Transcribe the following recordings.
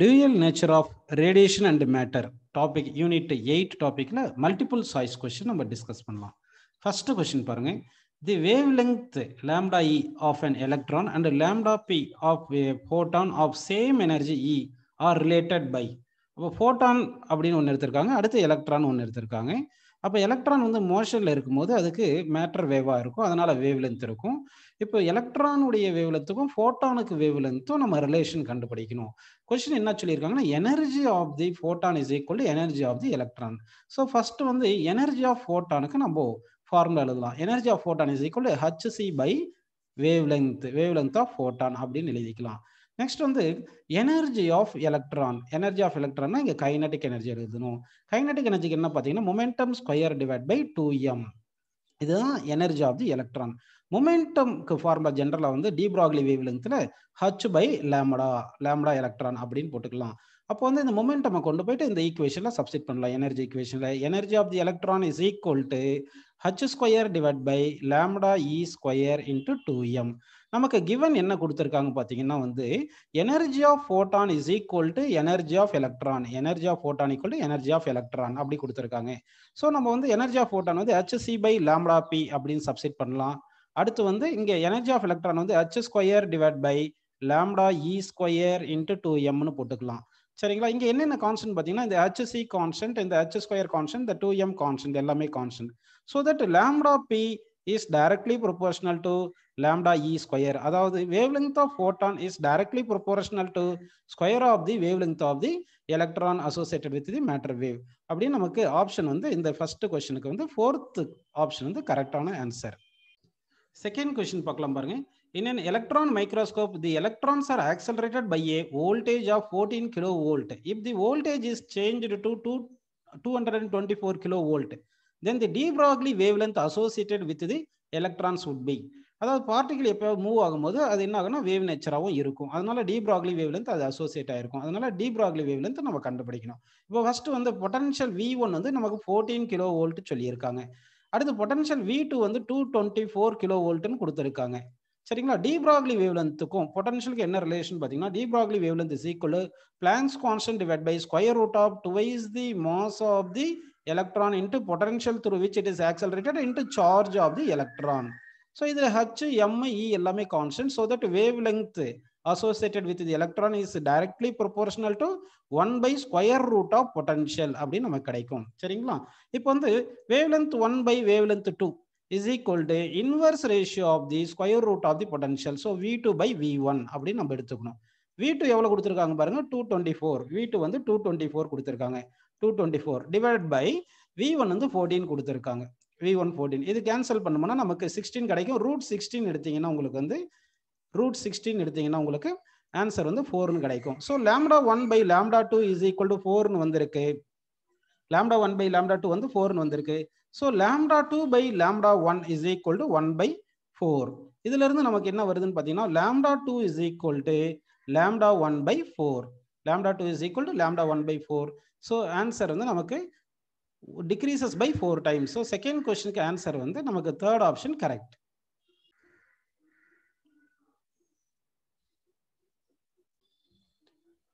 Dual nature of radiation and matter topic unit eight டாப்பிக்கில் multiple choice question நம்ம discuss பண்ணலாம் first question பாருங்க the wave length lambda E of an electron and lambda P of photon of same energy E are related by அப்போ photon அப்படின்னு ஒன்று எடுத்திருக்காங்க அடுத்து electron ஒன்று எடுத்திருக்காங்க அப்போ எலக்ட்ரான் வந்து மோஷனில் இருக்கும்போது அதுக்கு மேட்டர் வேவாக இருக்கும் அதனால் வேவ் லென்த் இருக்கும் இப்போ எலக்ட்ரானுடைய வேவ் லென்த்துக்கும் ஃபோட்டானுக்கு வேவ் லென்த்தும் நம்ம ரிலேஷன் கண்டுபிடிக்கணும் கொஸ்டின் என்ன சொல்லியிருக்காங்கன்னா energy of the photon is equal to energy of the electron so first வந்து எனர்ஜி ஆஃப் ஃபோட்டானுக்கு நம்ம ஃபார்முலா எழுதலாம் energy of photon is equal to H by wave length wave length of photon அப்படின்னு எழுதிக்கலாம் next வந்து energy of electron energy of எலக்ட்ரான்னா இங்கே kinetic energy எழுதணும் கைனட்டிக் எனர்ஜிக்கு என்ன பார்த்தீங்கன்னா momentum square divide by two M இதுதான் எனர்ஜி ஆஃப் தி எலக்ட்ரான் மொமெண்டம்க்கு ஃபார்முலா ஜென்ரலாக வந்து டிப்ராக்லி வேவ் லெங்க்த்தில் H by lambda lambda electron அப்படின்னு போட்டுக்கலாம் அப்போ வந்து இந்த மொமெண்டமை கொண்டு போயிட்டு இந்த ஈக்குவேஷனில் சப்ஸ்டிட் பண்ணலாம் எனர்ஜி ஈக்குவேஷனில் energy of the electron is equal to H square divide by lambda E square into two M நமக்கு கிவன் என்ன கொடுத்துருக்காங்க பார்த்தீங்கன்னா வந்து energy of photon is equal to energy of electron energy of photon equal to energy of electron அப்படி கொடுத்துருக்காங்க so நம்ம வந்து energy of photon வந்து H C by lambda P அப்படின்னு சப்சிட் பண்ணலாம் அடுத்து வந்து இங்கே எனர்ஜி ஆஃப் எலக்ட்ரான் வந்து H square divide by lambda E square into two எம்னு போட்டுக்கலாம் சரிங்களா இங்கே என்னென்ன கான்ஸ்டன்ட் பார்த்தீங்கன்னா இந்த ஹெச்சி கான்ஸ்டன்ட் இந்த ஹெச் ஸ்கொயர் கான்ஸ்டன்ட் இந்த டூ எம் கான்ஸ்டன்ட் எல்லாமே constant so that lambda P is directly proportional to lambda E square அதாவது wave of photon is directly proportional to square of the wave of the electron associated with the matter wave அப்படின்னு நமக்கு option வந்து இந்த first கொஸ்டினுக்கு வந்து fourth option வந்து கரெக்டான answer second question பார்க்கலாம் பாருங்க in microscope the In an by a the of are kilo by a the of is kilovolt. If two two hundred and twenty four kilo kilovolt, then the de Broglie wavelength associated with the electrons would be அதாவது particle எப்போயாவது move ஆகும்போது அது என்ன ஆகும்னா wave நேச்சராகவும் இருக்கும் அதனால de Broglie wave length அது அசோசியேட் ஆயிருக்கும் அதனால டீப்ராக்லி வேவ் லென்த் நம்ம கண்டுபிடிக்கணும் இப்போ ஃபர்ஸ்ட் வந்து பொட்டன்ஷியல் வி ஒன் வந்து நமக்கு ஃபோர்டீன் கிலோ வோல்ட் சொல்லியிருக்காங்க அடுத்து பொட்டன்ஷியல் வி டூ வந்து டூ டுவெண்ட்டி ஃபோர் கிலோ வோல்ட்னு கொடுத்துருக்காங்க சரிங்களா டீப்ராக்லி வேவ் லென்த்துக்கும் பொட்டன்ஷியலுக்கு என்ன ரிலேஷன் பார்த்தீங்கன்னா de Broglie wave length is equal constant divide by square root of twice the mass of the electron into potential through which it is accelerated into charge of the electron so either h m e L, M, எல்லாமே constant so that wavelength associated with the electron is directly proportional to 1 by square root of potential அப்படின்னு நமக்கு கிடைக்கும் சரிங்களா இப்போ வந்து wavelength 1 by wavelength 2 is equal to inverse ratio of the square root of the potential so v2 by v1 அப்படி நம்ம எடுத்துக்கணும் v2 எவ்வளவு கொடுத்துருக்காங்க பாருங்க 224 v2 வந்து 224 கொடுத்துருக்காங்க two twenty four divide by V one வந்து ஃபோர்டீன் கொடுத்துருக்காங்க வி ஒன் ஃபோர்டீன் இது கேன்சல் பண்ணோம்னா நமக்கு சிக்ஸ்டீன் கிடைக்கும் ரூட் சிக்ஸ்டீன் எடுத்தீங்கன்னா உங்களுக்கு வந்து ரூட் சிக்ஸ்டீன் எடுத்தீங்கன்னா உங்களுக்கு ஆன்சர் வந்து ஃபோர்னு கிடைக்கும் so lambda one by lambda two is equal to ஃபோர்னு வந்திருக்கு lambda one by lambda two வந்து ஃபோர்னு வந்திருக்கு so lambda two by lambda one is equal to one by four இதுலேருந்து நமக்கு என்ன வருதுன்னு பார்த்தீங்கன்னா lambda two is equal to lambda one by four lambda two is equal to lambda one by four so answer வந்து நமக்கு decreases by four time so second கொஸ்டினுக்கு answer வந்து நமக்கு third option correct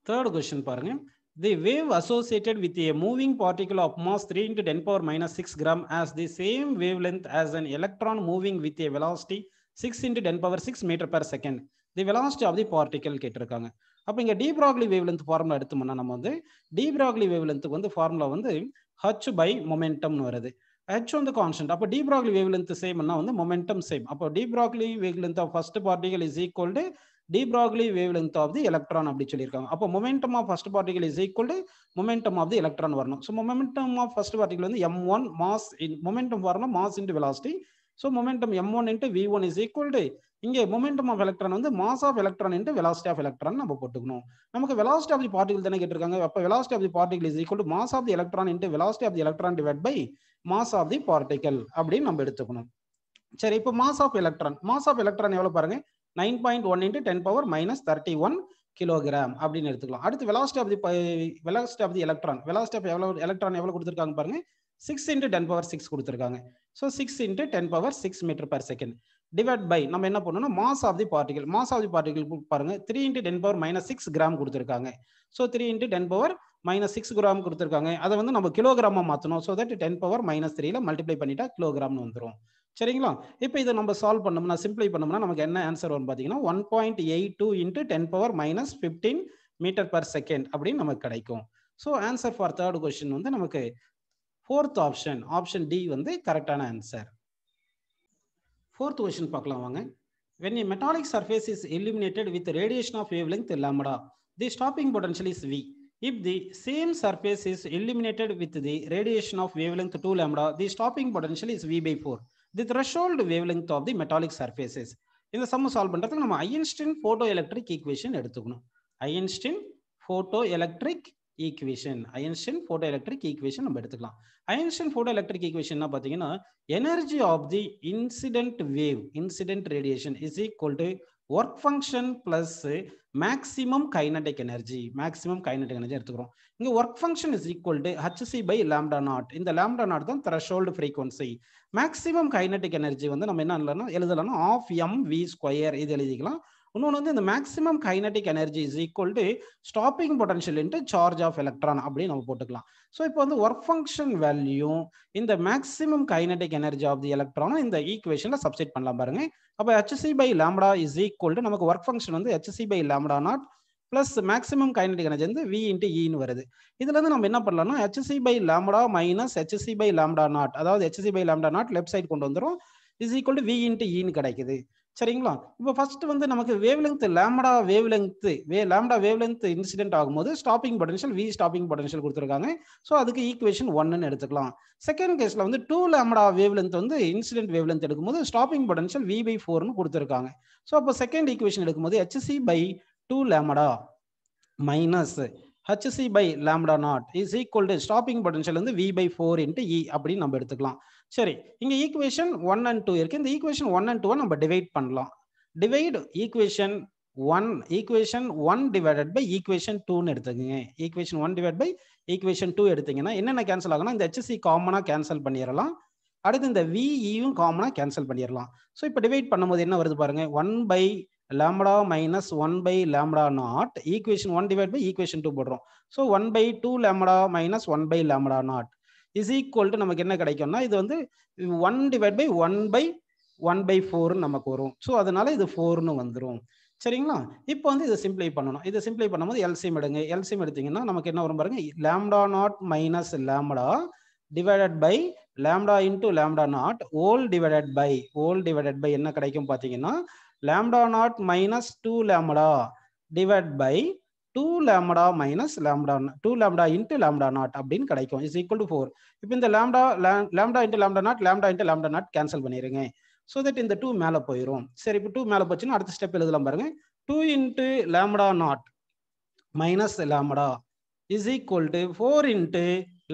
third question பாருங்க the wave associated with a moving particle of mass three into ten power minus six gram as the same wave length as an electron moving with a velocity six into ten power six metre per second the velocity of the particle கேட்டிருக்காங்க அப்போ இங்கே de Broglie wavelength formula எடுத்தோம்னா நம்ம வந்து de Broglie வேவ்லென்த்துக்கு வந்து formula வந்து H by மொமெண்டம்னு வருது H வந்து கான்ஸ்டன்ட் அப்போ டீப்ராக்லி வேவ்லென்த் சேம்னா வந்து மொமெண்டம் சேம் அப்போ de Broglie wavelength of first particle is equal to de Broglie wavelength of the electron அப்படி சொல்லியிருக்காங்க அப்போ momentum of first particle is equal to momentum of the electron வரணும் so momentum of first particle வந்து M one mass in momentum வரணும் mass into velocity so momentum M one into V one is equal to இங்கே momentum of electron வந்து mass of electron என்று velocity of electron நம்ம போட்டுக்கணும் நமக்கு velocity of the particle தானே கேட்டிருக்காங்க அப்போ velocity of the particle is equal to mass of the electron into velocity of the electron divide by mass of the particle அப்படின்னு நம்ம எடுத்துக்கணும் சரி இப்போ mass of electron mass of electron எவ்வளோ பாருங்க nine point one into ten power minus thirty one kilogram அப்படின்னு எடுத்துக்கலாம் அடுத்து velocity of the velocity of the electron velocity of எவ்வளோ எலக்ட்ரான் எவ்வளோ கொடுத்துருக்காங்க பாருங்க six into ten power six கொடுத்துருக்காங்க so six into ten power six metre per second divide by நம்ம என்ன பண்ணணும்னா mass of the particle mass of the particle பாருங்க three into ten power minus six gram கொடுத்துருக்காங்க so three into ten power minus six gram கொடுத்துருக்காங்க அதை வந்து நம்ம கிலோகிராமா மாற்றணும் so that ten power minus த்ரீல மல்டிப்ளை பண்ணிட்டா கிலோகிராம்னு வந்துடும் சரிங்களா இப்போ இதை நம்ம சால்வ் பண்ணோம்னா சிம்பிளை பண்ணோம்னா நமக்கு என்ன ஆன்சர் வரும் பார்த்தீங்கன்னா one point eight two into ten power minus fifteen metre per second அப்படின்னு நமக்கு கிடைக்கும் so answer for third question வந்து நமக்கு ஃபோர்த் ஆப்ஷன் ஆப்ஷன் டி வந்து கரெக்டான ஆன்சர் ஃபோர்த் கொஸ்டின் பார்க்கலாம் வாங்க when a metallic surface is eliminated with radiation of wave length lambda the stopping potential is V if the same surface is eliminated with the radiation of wave length two lambda the stopping potential is V by four the threshold wave length of the metallic surfaces இந்த sum solve பண்ணுறதுக்கு நம்ம Einstein photo electric equation எடுத்துக்கணும் Einstein photo electric equation Einstein photo electric equation நம்ம எடுத்துக்கலாம் அயன்ஷன் photo electric equation பார்த்தீங்கன்னா energy of the incident wave incident radiation is equal to work function plus maximum kinetic energy maximum kinetic energy எடுத்துக்கிறோம் இங்கே work function is equal to H by lambda naught இந்த lambda naught தான் threshold frequency maximum kinetic energy வந்து நம்ம என்ன எழுதலாம் எழுதலாம்னா half m v square இது எழுதிக்கலாம் இன்னொன்று வந்து இந்த maximum kinetic energy is equal to stopping potential into charge of electron அப்படின்னு நம்ம போட்டுக்கலாம் ஸோ இப்போ வந்து ஒர்க் ஃபங்க்ஷன் வேல்யூ இந்த maximum kinetic energy of the எலக்ட்ரானும் இந்த ஈக்குவேஷனில் சப்ஸ்டிட் பண்ணலாம் பாருங்க அப்போ h c by lambda is equal to நமக்கு ஒர்க் ஃபங்க்ஷன் வந்து HC by lambda naught plus maximum kinetic energy வந்து வி இன்ட்டு இன்னு e வருது இதுலேருந்து நம்ம என்ன பண்ணலாம்னா h c by lambda minus h c by lambda naught அதாவது h c by lambda naught left side கொண்டு வந்துடும் is equal to we into இன்னு e கிடைக்குது சரிங்களா இப்போ ஃபர்ஸ்ட் வந்து நமக்கு length lambda length wave lambda length incident ஆகும்போது stopping potential v stopping potential கொடுத்துருக்காங்க ஸோ அதுக்கு ஈக்குவேஷன் ஒன்னு எடுத்துக்கலாம் செகண்ட் கேஸில் வந்து டூ லேமடா லெங்க் வந்து இன்சிடென்ட் லெங்க் எடுக்கும்போது ஸ்டாப்பிங் பொடன்ஷியல் வி பை ஃபோர்னு கொடுத்துருக்காங்க ஸோ அப்போ செகண்ட் ஈக்குவேஷன் எடுக்கும்போது h c by two lambda minus h c by lambda naught is equal to stopping potential வந்து வி பை ஃபோர் இன்ட்டு இ அப்படின்னு நம்ம எடுத்துக்கலாம் சரி இங்க ஈக்குவேஷன் ஒன் அண்ட் டூ இருக்கு இந்த ஈக்குவேஷன் ஒன் அண்ட் டூவை நம்ம டிவைட் பண்ணலாம் divide equation one equation one divided by equation டூன்னு எடுத்துக்கோங்க equation one divide by equation two எடுத்தீங்கன்னா என்னென்ன கேன்சல் ஆகும்னா இந்த ஹெச்சி காமனாக கேன்சல் பண்ணிடலாம் அடுத்து இந்த விஇயும் காமனாக கேன்சல் பண்ணிடலாம் ஸோ இப்போ டிவைட் பண்ணும்போது என்ன வருது பாருங்க one by lambda minus one by lambda naught equation one divide by equation two போடுறோம் so one by two lambda minus one by lambda naught is equal to நமக்கு என்ன கிடைக்கும்னா இது வந்து one divide by one by one by ஃபோர்னு நமக்கு வரும் so அதனால இது ஃபோர்னு வந்துடும் சரிங்களா இப்போ வந்து இதை சிம்பிளை பண்ணணும் இதை சிம்பிளை பண்ணும்போது எல்சிஎம் எடுங்க எல்சிஎம் எடுத்தீங்கன்னா நமக்கு என்ன வரும் பாருங்க lambda naught minus lambda divided by lambda into lambda naught whole divided by whole divided by என்ன கிடைக்கும் பார்த்தீங்கன்னா lambda naught minus two lambda divide by two lambda minus lambda two lambda into lambda naught அப்படின்னு கிடைக்கும் is equal to four இப்போ இந்த lambda lambda into lambda not lambda into lambda naught cancel பண்ணிடுங்க so that இந்த two மேலே போயிடும் சரி இப்போ டூ மேலே போச்சுன்னா அடுத்த ஸ்டெப் எழுதலாம் பாருங்க two into lambda naught minus lambda is equal to four into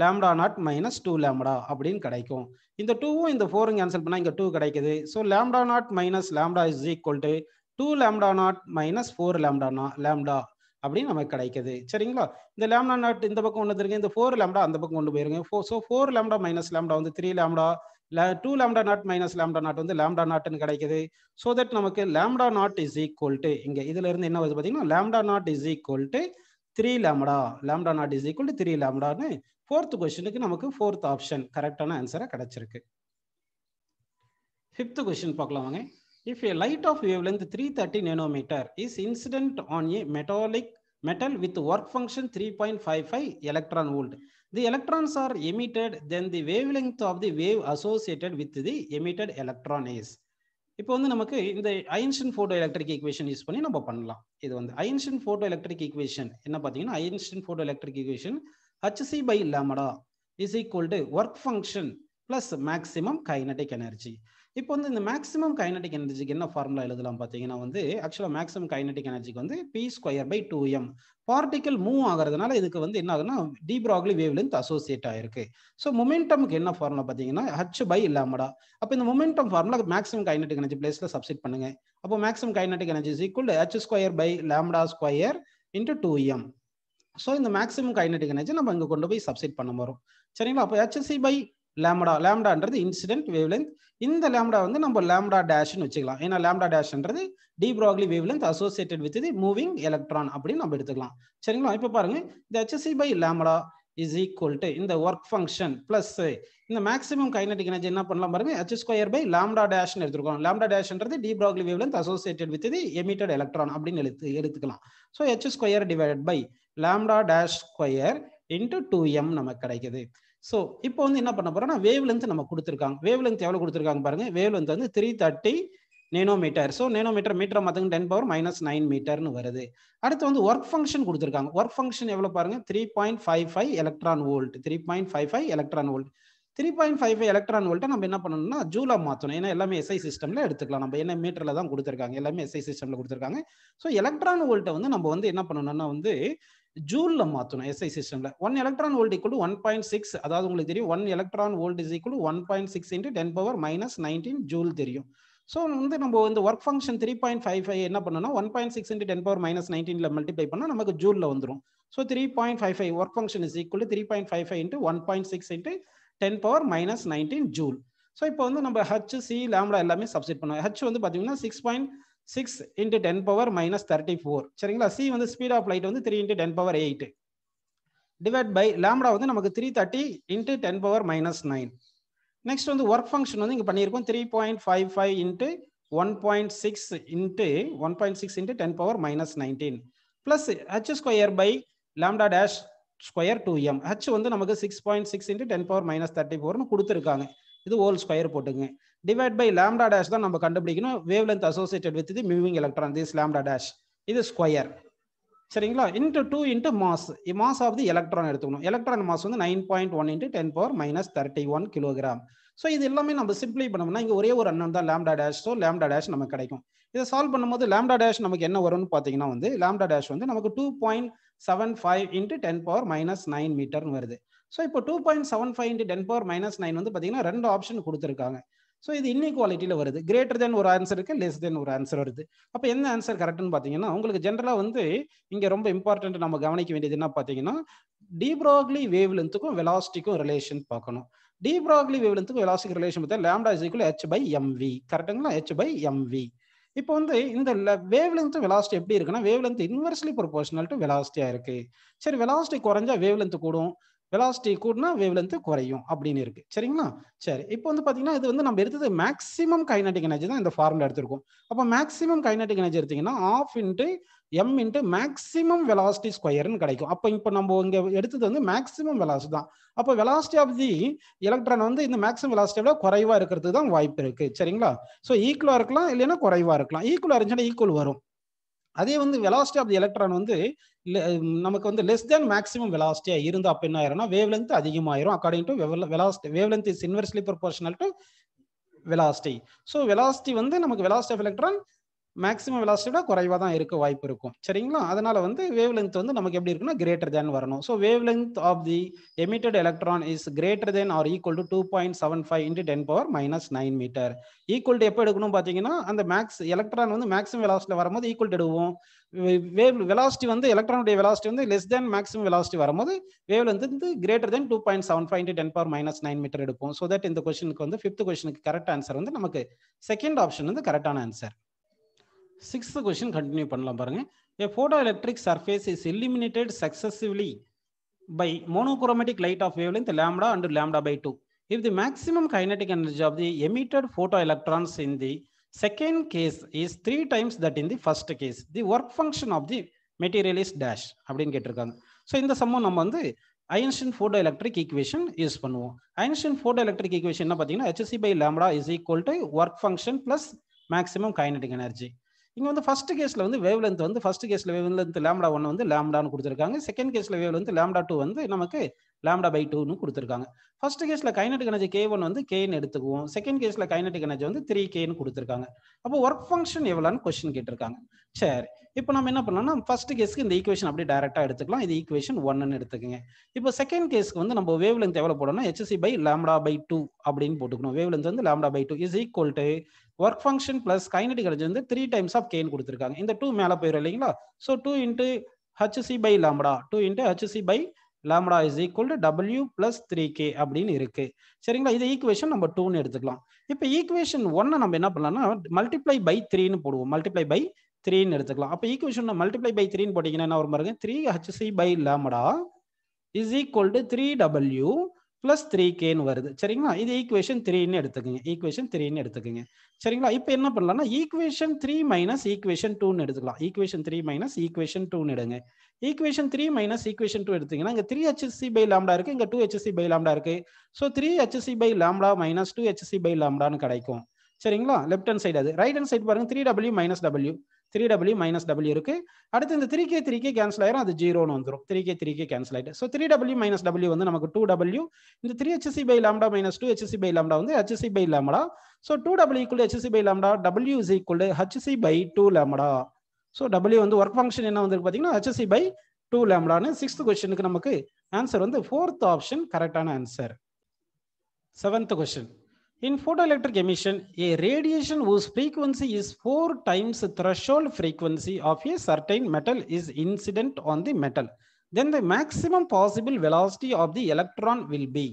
lambda naught minus two lambda அப்படின்னு கிடைக்கும் இந்த டூவும் இந்த ஃபோரும் கேன்சல் பண்ணால் இங்கே டூ கிடைக்குது so lambda naught minus lambda is equal to two lambda naught minus four lambda naught lambda அப்படின்னு நமக்கு கிடைக்குது சரிங்களா இந்த லேம்டா நாட் இந்த பக்கம் ஒன்று இந்த ஃபோர் லேம்டா அந்த பக்கம் கொண்டு போயிருங்க four so four lambda minus lambda வந்து three lambda two lambda naught minus lambda naught வந்து லேம்டா நாட்னு கிடைக்குது ஸோ தட் நமக்கு lambda naught is equal to இங்கே இதுல இருந்து என்ன வருது பார்த்தீங்கன்னா lambda naught is equal to three lambda lambda naught is equal to three லேம்டான்னு ஃபோர்த் கொஸ்டினுக்கு நமக்கு ஃபோர்த் ஆப்ஷன் கரெக்டான ஆன்சராக கிடைச்சிருக்கு ஃபிஃப்த் கொஸ்டின் பார்க்கலாம் வாங்க If a light of wavelength 330 nanometer is incident on a metallic metal with work function 3.55 electron volt, the electrons are emitted, then the wavelength of the wave associated with the emitted electron is. இப்போ வந்து நமக்கு இந்த Einstein photo electric equation use பண்ணி நம்ம பண்ணலாம் இது வந்து ஐன்ஷன் photo electric equation என்ன பார்த்தீங்கன்னா Einstein photo electric equation h c by lambda is equal to work function plus maximum kinetic energy இப்போ வந்து இந்த மேக்ஸிமம் கைனடிக் எனர்ஜிக்கு என்ன ஃபார்முலா எழுதலாம் பார்த்தீங்கன்னா வந்து ஆக்சுவலாக மேக்ஸிமம் கைனடிக் எனர்ஜிக்கு வந்து B square by two m particle move ஆகிறதுனால இதுக்கு வந்து என்ன ஆகுதுன்னா டீப்ராக்லி வேவ் லென்த் அசோசியேட் ஆயிருக்கு ஸோ மொமெண்டமுக்கு என்ன ஃபார்முலா பார்த்தீங்கன்னா ஹச் பை இல்லாமடா அப்போ இந்த momentum formula maximum kinetic energy பிளேஸில் சப்சிட் பண்ணுங்க அப்போ maximum kinetic energy equal h square by lambda square into two m so இந்த மேக்ஸிமம் கைனடிக் எனர்ஜி நம்ம இங்கே கொண்டு போய் சப்சிட் பண்ண போகிறோம் சரிங்களா அப்போ h c by lambda லேம்டான்றது incident wave length இந்த லேம்டா வந்து நம்ம லேம்டா டேஷ்னு வச்சுக்கலாம் ஏன்னா லேம்டா டேஷ்ன்றது wave length associated with the moving electron அப்படின்னு நம்ம எடுத்துக்கலாம் சரிங்களா இப்போ பாருங்க இந்த h s c by lambda is equal to இந்த ஒர்க் ஃபங்க்ஷன் ப்ளஸ் இந்த மேக்ஸிமம் கைனடிக் எனர்ஜி என்ன பண்ணலாம் பாருங்க ஹெச் ஸ்கொயர் பை லேம்டா டேஷ்னு எடுத்துருக்கோம் லேம்டா டேஷ்ன்றது the wave length associated with the emitted electron அப்படின்னு எடுத்து எடுத்துக்கலாம் so h square divided by lambda dash square into two M நமக்கு கிடைக்குது ஸோ இப்போ வந்து என்ன பண்ண போறோம்னா வேவ் லென்த் நம்ம கொடுத்துருக்காங்க வேவ் லென்த் எவ்வளோ கொடுத்துருக்காங்க பாருங்க வேவ் லென்த் வந்து three thirty nanometre so nanometre metre மற்றங்க டென் பவர் மைனஸ் நைன் மீட்டர்னு வருது அடுத்து வந்து ஒர்க் ஃபங்க்ஷன் கொடுத்துருக்காங்க ஒர்க் ஃபங்க்ஷன் எவ்வளோ பாருங்க three point five five electron volt three point five five electron volt three point five five electron வோல்ட்டை நம்ம என்ன பண்ணணும்னா ஜூலா மாற்றணும் ஏன்னா எல்லாமே எஸ்ஐ சிஸ்டமில் எடுத்துக்கலாம் நம்ம என்ன மீட்டரில் தான் கொடுத்துருக்காங்க எல்லாமே எஸ்ஐ சிஸ்டமில் கொடுத்துருக்காங்க ஸோ எலக்ட்ரான் வோல்ட்டை வந்து நம்ம வந்து என்ன பண்ணணும்னா வந்து ஜூலில் மாற்றணும் எஸ்ஐ சிஸ்டமில் one electron volt equal one point six அதாவது உங்களுக்கு தெரியும் one electron volt is equal one point six into ten power minus nineteen joule தெரியும் ஸோ வந்து நம்ம இந்த work function three point five five என்ன பண்ணணும் one point six into ten power minus நைன்டீனில் மல்டிப்ளை பண்ணால் நமக்கு ஜூலில் வந்துடும் so three point five five work function is equal three point five five into one point six into ten power minus nineteen joule so இப்போ வந்து நம்ம H C லேம்லா எல்லாமே substitute பண்ணுவோம் ஹச் வந்து பார்த்தீங்கன்னா six point six into ten power minus thirty four சரிங்களா c வந்து speed of light வந்து three into ten power eight divide by lambda வந்து நமக்கு three thirty into ten power minus nine next வந்து work function வந்து இங்கே பண்ணியிருக்கோம் three point five five into one point six into one point six into ten power minus nineteen plus h square by lambda dash square two M H வந்து நமக்கு six point six into ten power minus thirty ஃபோர்னு கொடுத்துருக்காங்க இது whole square போட்டுங்க divide by lambda dash தான் நம்ம கண்டுபிடிக்கணும் wave length associated with இது moving electron this lambda dash இது ஸ்கொயர் சரிங்களா into two into mass mass of the electron எடுத்துக்கணும் எலக்ட்ரான் மாஸ் வந்து nine point one into ten power minus thirty one kilogram so இது எல்லாமே நம்ம சிம்பிளை பண்ணோம்னா இங்கே ஒரே ஒரு அண்ணன் தான் lambda dash so lambda dash நமக்கு கிடைக்கும் இதை சால்வ் பண்ணும்போது லேம்டா டேஷ் நமக்கு என்ன வரும்னு பார்த்தீங்கன்னா வந்து லேம்டா டேஷ் வந்து நமக்கு two point seven five into ten power minus nine மீட்டர்னு வருது ஸோ இப்போ two point seven five into ten power minus nine வந்து பார்த்தீங்கன்னா ரெண்டு ஆப்ஷன் கொடுத்துருக்காங்க ஸோ இது இன்இக்வாலிட்டியில் வருது கிரேட்டர் தென் ஒரு ஆன்சர் இருக்குது லெஸ் தென் ஒரு ஆன்சர் வருது அப்போ எந்த ஆன்சர் கரெக்டுன்னு பார்த்தீங்கன்னா உங்களுக்கு ஜென்ரலாக வந்து இங்கே ரொம்ப இம்பார்ட்டன்ட் நம்ம கவனிக்க வேண்டியது என்ன பார்த்தீங்கன்னா டீப்ராக்லி வேவ் லென்த்துக்கும் வெலாசிட்டிக்கும் ரிலேஷன் பார்க்கணும் டீப்ராக்லி வேவ் லென்த்துக்கும் வெலாசிட்டி ரிலேஷன் பார்த்தா lambda is equal h by m v கரெக்டுங்களா ஹெச் பை எம்வி இப்போ வந்து இந்த வேவ் லென்த் வெலாசிட்டி எப்படி இருக்குன்னா wave length inversely proportional to வெலாசிட்டியாக இருக்குது சரி வெலாசிட்டி குறைஞ்சா வேவ் லென்த் கூடும் வெலாசிட்டி கூடனா லென்த் குறையும் அப்படின்னு இருக்கு சரிங்களா சரி இப்போ வந்து பார்த்தீங்கன்னா இது வந்து நம்ம எடுத்தது மேக்ஸிமம் கைனட்டிக் எனர்ஜி தான் இந்த ஃபார்முலா எடுத்திருக்கோம் அப்போ மேக்ஸிமம் கைனாட்டிக் எனர்ஜி எடுத்தீங்கன்னா half into m into maximum velocity ஸ்கொயர்னு கிடைக்கும் அப்போ இப்போ நம்ம இங்கே எடுத்தது வந்து மேக்ஸிமம் வெலாசிட்டி தான் அப்போ வெலாசிட்டி ஆஃப் தி எலக்ட்ரான் வந்து இந்த மேக்ஸிமம் வெலாசிட்டி விட குறைவாக இருக்கிறது தான் வாய்ப்பு இருக்குது சரிங்களா ஸோ ஈக்குவலாக இருக்கலாம் இல்லைன்னா குறைவாக இருக்கலாம் ஈக்குவலாக இருந்துச்சுன்னா ஈக்குவல் வரும் அதே வந்து வெலாசிட்டி ஆஃப் தி எலக்ட்ரான் வந்து நமக்கு வந்து லெஸ் தேன் மேக்ஸிமம் வெலாசிட்டியா இருந்தா அப்ப என்ன ஆயிரும்னா வேவ் லென்த் அதிகமாயிரும் according to velocity wave length is inversely proportional to velocity so velocity வந்து நமக்கு வெலாசிட்டி ஆஃப் எலக்ட்ரான் மேக்ஸிமம் வெலாசிட்டியோட குறைவாக தான் இருக்க வாய்ப்பு இருக்கும் சரிங்களா அதனால வந்து வேவ் லென்த் வந்து நமக்கு எப்படி இருக்குன்னா கிரேட்டர் தேன் வரணும் so wave length of the emitted electron is greater than or equal to two point seven five into ten power minus nine metre equal to எப்போ எடுக்கணும் பார்த்தீங்கன்னா அந்த மேக்ஸ் எலக்ட்ரான் வந்து மேக்ஸிமம் விளாஸ்ட்டில் வரும்போது ஈக்குவல் டு எடுவோம் wave velocity வந்து எலக்ட்ரானுடைய வெலாசிட்டி வந்து லெஸ் தேன் மேக்ஸிமம் வெலாசிட்டி வரும்போது வேவ் லென்த் வந்து greater than two point seven five into ten power minus nine metre எடுப்போம் ஸோ தட் இந்த கொஸ்டினுக்கு வந்து ஃபிஃப்த் கொஸ்டினுக்கு கரெக்ட் ஆன்சர் வந்து நமக்கு செகண்ட் ஆப்ஷன் வந்து கரெக்டான ஆன்சர் சிக்ஸ்த் கொஸ்டின் கண்டினியூ பண்ணலாம் பாருங்க a photo electric surface is eliminated successively by monochromatic light of wavelength lambda and lambda by two if the maximum kinetic energy of the emitted photo electrons in the second case is three times that in the first case the work function of the material is dash அப்படின்னு கேட்டிருக்காங்க so இந்த சம்மம் நம்ம வந்து Einstein photo electric equation use பண்ணுவோம் Einstein photo electric equation என்ன பார்த்தீங்கன்னா HC by lambda is equal to work function plus maximum kinetic energy இங்க வந்து ஃபர்ஸ்ட் கேஸில் வந்து வேவ் லென்த் வந்து ஃபர்ஸ்ட் கேஸில் வேவ் லென்த் லேம்டா ஒன் வந்து லேம்டான்னு கொடுத்துருக்காங்க செகண்ட் கேஸில் வேவ் லென்த் லேம்டா டூ வந்து நமக்கு லேம்டா பை டூன்னு கொடுத்துருக்காங்க ஃபர்ஸ்ட் கேஸ்ல கைனட் எனர்ஜி கே ஒன் வந்து கேன்னு எடுத்துக்குவோம் செகண்ட் கேஸ்ல கைனட் எனர்ஜி வந்து த்ரீ கேன்னு கொடுத்துருக்காங்க அப்போ ஒர்க் ஃபங்க்ஷன் எவ்வளோன்னு கொஸ்டின் கேட்டிருக்காங்க சரி இப்போ நம்ம என்ன பண்ணோம்னா ஃபர்ஸ்ட் கேஸ்க்கு இந்த ஈக்குவேஷன் அப்படியே டேரெக்டாக எடுத்துக்கலாம் இது ஈக்குவேஷன் ஒன்னு எடுத்துக்கங்க இப்போ செகண்ட் கேஸ்க்கு வந்து நம்ம வேவ் லென்த் எவ்வளோ போடணும் h c by lambda by two அப்படின்னு போட்டுக்கணும் வேவ் லென்த் வந்து lambda by two is equal to work function plus kinetic energy வந்து த்ரீ டைம்ஸ் ஆஃப் கேன்னு கொடுத்துருக்காங்க இந்த டூ மேலே போயிடும் இல்லைங்களா so two into h c by lambda two into h c by lambda is equal to W plus three K அப்படின்னு இருக்கு சரிங்களா இது ஈக்குவேஷன் நம்ம டூன்னு எடுத்துக்கலாம் இப்போ ஈக்குவேஷன் ஒன்னை நம்ம என்ன பண்ணலாம்னா மல்டிப்ளை பை த்ரீன்னு போடுவோம் மல்டிப்ளை பை த்ரீன்னு எடுத்துக்கலாம் அப்போ ஈக்குவேஷன் மல்டிப்ளை பை த்ரீன்னு போட்டிங்கன்னா என்ன வரும் பாருங்க three h c by lambda is equal to three W plus three கேன்னு வருது சரிங்களா இது ஈக்குவேஷன் த்ரீன்னு எடுத்துக்கோங்க ஈக்குவேஷன் த்ரீன்னு எடுத்துக்கோங்க சரிங்களா இப்போ என்ன பண்ணலாம்னா ஈக்குவேஷன் த்ரீ மைனஸ் ஈக்குவேஷன் டூன்னு எடுத்துக்கலாம் ஈக்குவேஷன் த்ரீ மைனஸ் ஈக்குவேஷன் டூன்னு எடுங்க equation three minus equation two எடுத்தீங்கன்னா இங்கே த்ரீ ஹெச்சி பை லாம்டா இருக்குது இங்கே டூ ஹெச்சி பை லாம்டா இருக்குது so three h c by lambda minus two h c by லாம்டான்னு கிடைக்கும் சரிங்களா லெஃப்ட் ஹேண்ட் சைடு அது ரைட் ஹேண்ட் சைடு பாருங்க three W minus W three W minus W இருக்கு அடுத்து இந்த three K three K cancel ஆயிரும் அது ஜீரோன்னு வந்துடும் three K three K cancel ஆயிட்டு so three W minus W வந்து நமக்கு டூ டபிள்யூ இந்த three h c by lambda minus two h c by lambda வந்து HC by lambda so two W equal h c by lambda W is equal h c by two lambda so W வந்து work function என்ன வந்திருக்கு பார்த்தீங்கன்னா h s c by two லேம்லான்னு sixth கொஸ்டினுக்கு நமக்கு answer வந்து fourth option கரெக்டான answer seventh question in photo electric emission a radiation whose frequency is four times threshold frequency of a certain metal is incident on the metal then the maximum possible velocity of the electron will be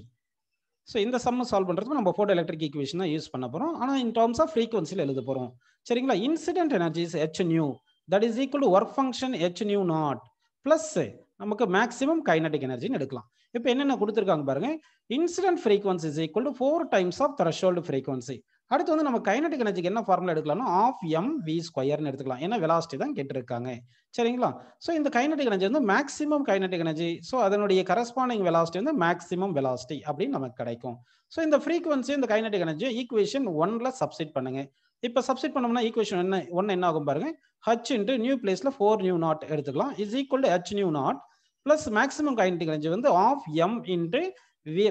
so இந்த சம்மை solve பண்ணுறதுக்கு நம்ம photo electric தான் use பண்ண போகிறோம் ஆனால் in terms of ஃப்ரீக்வன்சியில் எழுத போகிறோம் சரிங்களா incident energy is h nu that is equal to work function h nu naught plus eh, நமக்கு மேக்ஸிமம் கைனடிக் எனர்ஜின்னு எடுக்கலாம் இப்போ என்னென்ன கொடுத்துருக்காங்க பாருங்க incident frequency is equal to four times of threshold frequency அடுத்து வந்து நம்ம kinetic energy என்ன formula எடுக்கலாம் ஆஃப் எம் வி ஸ்கொயர்னு எடுத்துக்கலாம் ஏன்னா velocity தான் கெட்டிருக்காங்க சரிங்களா ஸோ இந்த kinetic energy வந்து மேக்ஸிமம் kinetic energy ஸோ அதனுடைய corresponding velocity வந்து maximum velocity அப்படின்னு நமக்கு கிடைக்கும் ஸோ இந்த frequency இந்த kinetic energy ஈக்குவேஷன் ஒன்ல substitute பண்ணுங்க இப்போ சப்ஸ்டிட் பண்ணோம்னா ஈக்குவேஷன் என்ன ஒன்று என்ன ஆகும் பாருங்க ஹச் இன்ட்டு நியூ பிளேஸில் ஃபோர் நியூ நாட் எடுத்துக்கலாம் is equal to h nu naught plus maximum kinetic energy வந்து half m into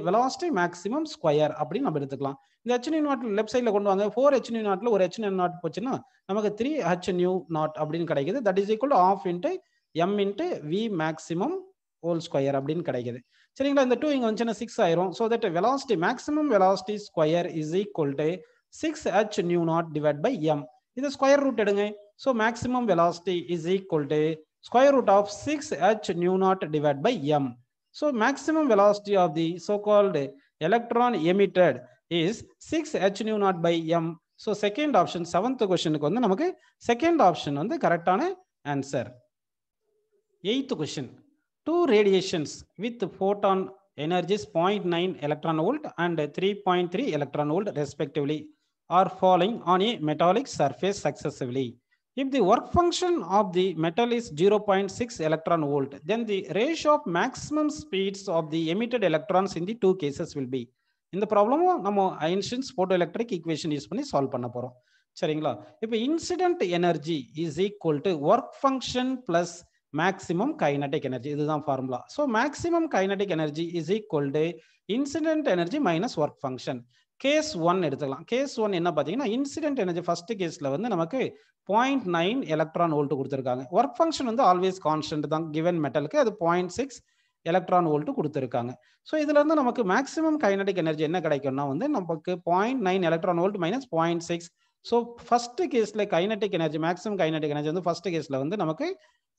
velocity maximum square அப்படின்னு நம்ம எடுத்துக்கலாம் இந்த ஹெச் நியூ நாட் லெஃப்ட் சைடில் கொண்டு வாங்க ஃபோர் ஹெச் நியூ நாட்டில் ஒரு ஹெச் நியூ நாட் போச்சுன்னா நமக்கு த்ரீ ஹெச் நியூ நாட் அப்படின்னு கிடைக்குது that is equal to half into m into v maximum whole square அப்படின்னு கிடைக்குது சரிங்களா இந்த டூ இங்கே வந்துச்சுன்னா சிக்ஸ் ஆயிரும் so that velocity maximum velocity square is equal to six h nu naught divide by m இது ஸ்கொயர் ரூட் எடுங்க so maximum velocity is equal to square root of six h nu naught divide by m so maximum velocity of the so called electron emitted is six h nu naught by m so second option seventh கொஷனுக்கு வந்து நமக்கு second option வந்து கரெக்டான answer eighth question two radiations with photon energies 0.9 electron volt and 3.3 electron volt respectively are falling on a metallic surface successively. If the work function of the metal is 0.6 electron volt, then the ratio of maximum speeds of the emitted electrons in the two cases will be. In the problem, Einstein's photoelectric equation is solved. If incident energy is equal to work function plus maximum kinetic energy, this is the formula. So maximum kinetic energy is equal to incident energy minus work function. Case one எடுத்துக்கலாம் case one என்ன பார்த்தீங்கன்னா incident energy first கேஸில் வந்து நமக்கு point nine electron volt கொடுத்துருக்காங்க work function வந்து always constant தான் given மெட்டலுக்கு அது பாயிண்ட் சிக்ஸ் எலக்ட்ரான் வோல்ட்டு கொடுத்துருக்காங்க ஸோ இதுலேருந்து நமக்கு மேக்ஸிமம் கைனடிக் எனர்ஜி என்ன கிடைக்கும்னா வந்து நமக்கு point nine electron volt minus point six so first கேஸில் kinetic energy maximum kinetic energy வந்து ஃபஸ்ட்டு கேஸில் வந்து நமக்கு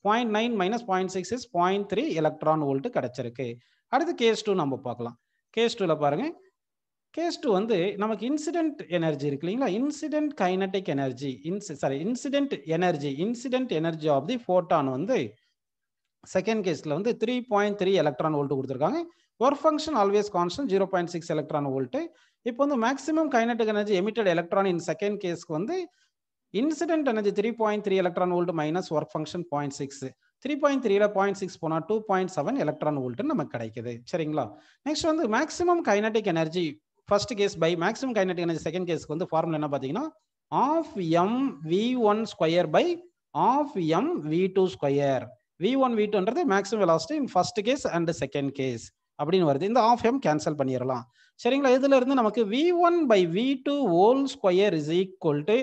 point nine minus point six is point three electron volt கிடச்சிருக்கு அடுத்து கேஸ் டூ நம்ம பார்க்கலாம் கேஸ் டூவில் பாருங்கள் கேஸ் டூ வந்து நமக்கு இன்சிடென்ட் எனர்ஜி இருக்கு இல்லைங்களா இன்சிடென்ட் கைனட்டிக் எனர்ஜி இன்சி sorry incident energy incident energy of the photon வந்து செகண்ட் கேஸில் வந்து three point three electron volt கொடுத்துருக்காங்க work function always constant zero point six electron volt இப்போ வந்து maximum kinetic energy emitted electron in second கேஸ்க்கு வந்து incident energy three point three electron volt minus work function point six three point த்ரீல point six போனால் two point seven electron வோல்ட்னு நமக்கு கிடைக்குது சரிங்களா நெக்ஸ்ட் வந்து maximum kinetic energy first case by maximum kinetic energy second கேஸ்க்கு வந்து formula என்ன பார்த்தீங்கன்னா half m v one square by half m v two square v one v டூன்றது maximum velocity in first case and second case அப்படின்னு வருது இந்த of M cancel பண்ணிடலாம் சரிங்களா இதுல இருந்து நமக்கு v one by v two whole square is equal to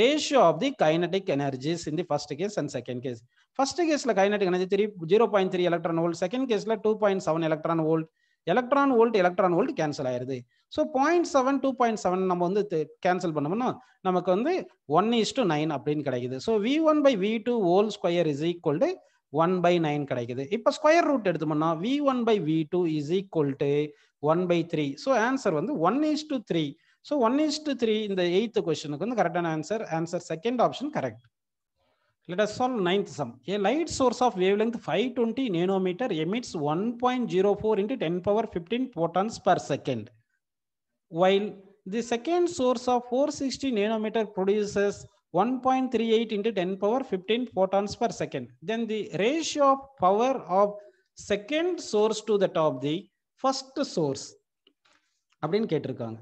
ratio of the kinetic energies in the first case and second case first கேஸ்ல kinetic energy three zero point three electron volt second கேஸ்ல two point seven electron volt electron volt electron volt cancel ஆயிருது so point seven two point seven நம்ம வந்து cancel பண்ணோம்னா நமக்கு வந்து one is to nine அப்படின்னு கிடைக்குது so v one by v two whole square is equal to one by nine கிடைக்குது இப்போ ஸ்கொயர் ரூட் எடுத்தோம்னா v one by v two is equal to one by three so answer வந்து one is to three so one is to three இந்த eighth கொஸ்டினுக்கு வந்து கரெக்டான answer answer second option correct let us solve ninth sum a light source of wavelength five twenty nanometre emits one point zero four into ten power fifteen photons per second while the second source of 460 nanometer produces 1.38 into 10 power 15 photons per second. Then the ratio of power of second source to that of the first source அப்படின்னு கேட்டிருக்காங்க